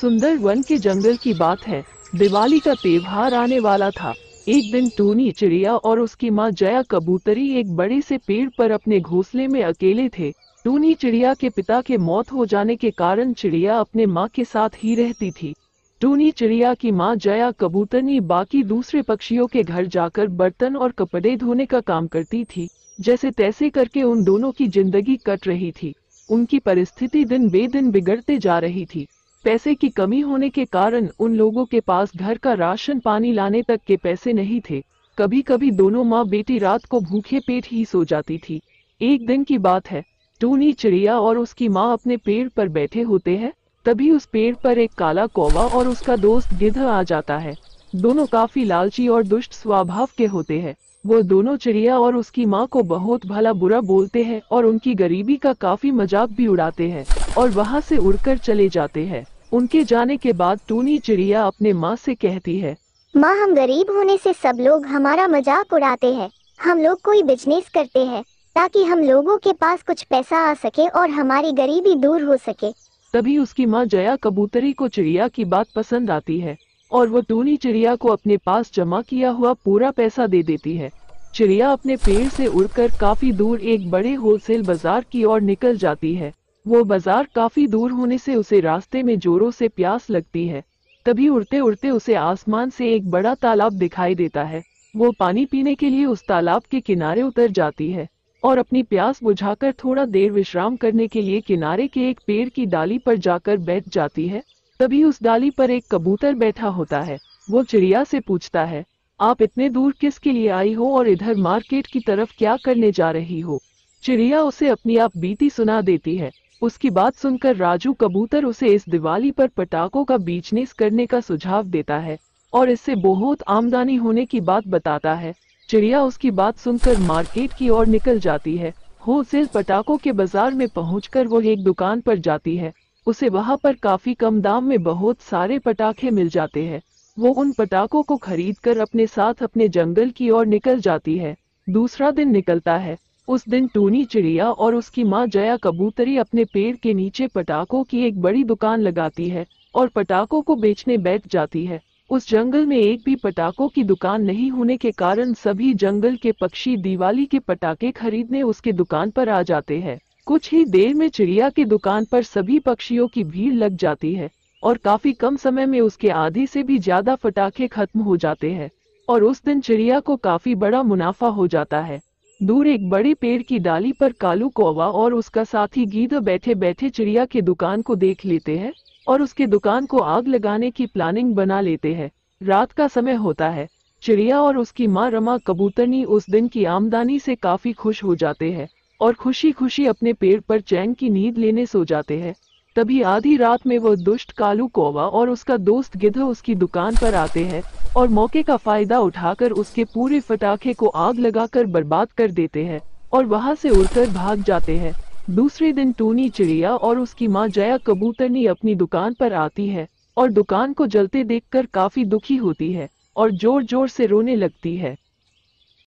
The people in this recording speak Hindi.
सुंदर वन के जंगल की बात है दिवाली का त्योहार आने वाला था एक दिन टूनी चिड़िया और उसकी माँ जया कबूतरी एक बड़े से पेड़ पर अपने घोंसले में अकेले थे टूनी चिड़िया के पिता के मौत हो जाने के कारण चिड़िया अपने माँ के साथ ही रहती थी टूनी चिड़िया की माँ जया कबूतर ने बाकी दूसरे पक्षियों के घर जाकर बर्तन और कपड़े धोने का काम करती थी जैसे तैसे करके उन दोनों की जिंदगी कट रही थी उनकी परिस्थिति दिन बे दिन बिगड़ते जा रही थी पैसे की कमी होने के कारण उन लोगों के पास घर का राशन पानी लाने तक के पैसे नहीं थे कभी कभी दोनों माँ बेटी रात को भूखे पेट ही सो जाती थी एक दिन की बात है टूनी चिड़िया और उसकी माँ अपने पेड़ पर बैठे होते हैं तभी उस पेड़ पर एक काला कौवा और उसका दोस्त गिद्ध आ जाता है दोनों काफी लालची और दुष्ट स्वभाव के होते हैं वो दोनों चिड़िया और उसकी माँ को बहुत भला बुरा बोलते हैं और उनकी गरीबी का काफी मजाक भी उड़ाते हैं और वहाँ से उड़कर चले जाते हैं उनके जाने के बाद टूनी चिड़िया अपने माँ से कहती है माँ हम गरीब होने से सब लोग हमारा मजाक उड़ाते हैं हम लोग कोई बिजनेस करते हैं ताकि हम लोगों के पास कुछ पैसा आ सके और हमारी गरीबी दूर हो सके तभी उसकी माँ जया कबूतरी को चिड़िया की बात पसंद आती है और वो टूनी चिड़िया को अपने पास जमा किया हुआ पूरा पैसा दे देती है चिड़िया अपने पेड़ से उड़कर काफी दूर एक बड़े होलसेल बाजार की ओर निकल जाती है वो बाजार काफी दूर होने से उसे रास्ते में जोरों से प्यास लगती है तभी उड़ते उड़ते उसे आसमान से एक बड़ा तालाब दिखाई देता है वो पानी पीने के लिए उस तालाब के किनारे उतर जाती है और अपनी प्यास बुझाकर थोड़ा देर विश्राम करने के लिए किनारे के एक पेड़ की डाली पर जाकर बैठ जाती है तभी उस डाली पर एक कबूतर बैठा होता है वो चिड़िया से पूछता है आप इतने दूर किसके लिए आई हो और इधर मार्केट की तरफ क्या करने जा रही हो चिड़िया उसे अपनी आप बीती सुना देती है उसकी बात सुनकर राजू कबूतर उसे इस दिवाली पर पटाखों का बिजनेस करने का सुझाव देता है और इससे बहुत आमदनी होने की बात बताता है चिड़िया उसकी बात सुनकर मार्केट की ओर निकल जाती है होलसेल पटाखों के बाजार में पहुंचकर वो एक दुकान पर जाती है उसे वहाँ पर काफी कम दाम में बहुत सारे पटाखे मिल जाते हैं वो उन पटाखों को खरीद कर अपने साथ अपने जंगल की ओर निकल जाती है दूसरा दिन निकलता है उस दिन टोनी चिड़िया और उसकी माँ जया कबूतरी अपने पेड़ के नीचे पटाखों की एक बड़ी दुकान लगाती है और पटाखों को बेचने बैठ जाती है उस जंगल में एक भी पटाखों की दुकान नहीं होने के कारण सभी जंगल के पक्षी दिवाली के पटाखे खरीदने उसके दुकान पर आ जाते हैं कुछ ही देर में चिड़िया की दुकान पर सभी पक्षियों की भीड़ लग जाती है और काफी कम समय में उसके आधे से भी ज्यादा पटाखे खत्म हो जाते हैं और उस दिन चिड़िया को काफी बड़ा मुनाफा हो जाता है दूर एक बड़े पेड़ की डाली पर कालू कौवा और उसका साथी गीदड़ बैठे बैठे चिड़िया के दुकान को देख लेते हैं और उसके दुकान को आग लगाने की प्लानिंग बना लेते हैं रात का समय होता है चिड़िया और उसकी माँ रमा कबूतरनी उस दिन की आमदनी से काफी खुश हो जाते हैं और खुशी खुशी अपने पेड़ पर चैन की नींद लेने सो जाते हैं तभी आधी रात में वो दुष्ट कालू कोवा और उसका दोस्त गिद्ध उसकी दुकान पर आते हैं और मौके का फायदा उठाकर उसके पूरे फटाखे को आग लगाकर बर्बाद कर देते हैं और वहां से उड़कर भाग जाते हैं दूसरे दिन टूनी चिड़िया और उसकी माँ जया कबूतरनी अपनी दुकान पर आती है और दुकान को जलते देख काफी दुखी होती है और जोर जोर से रोने लगती है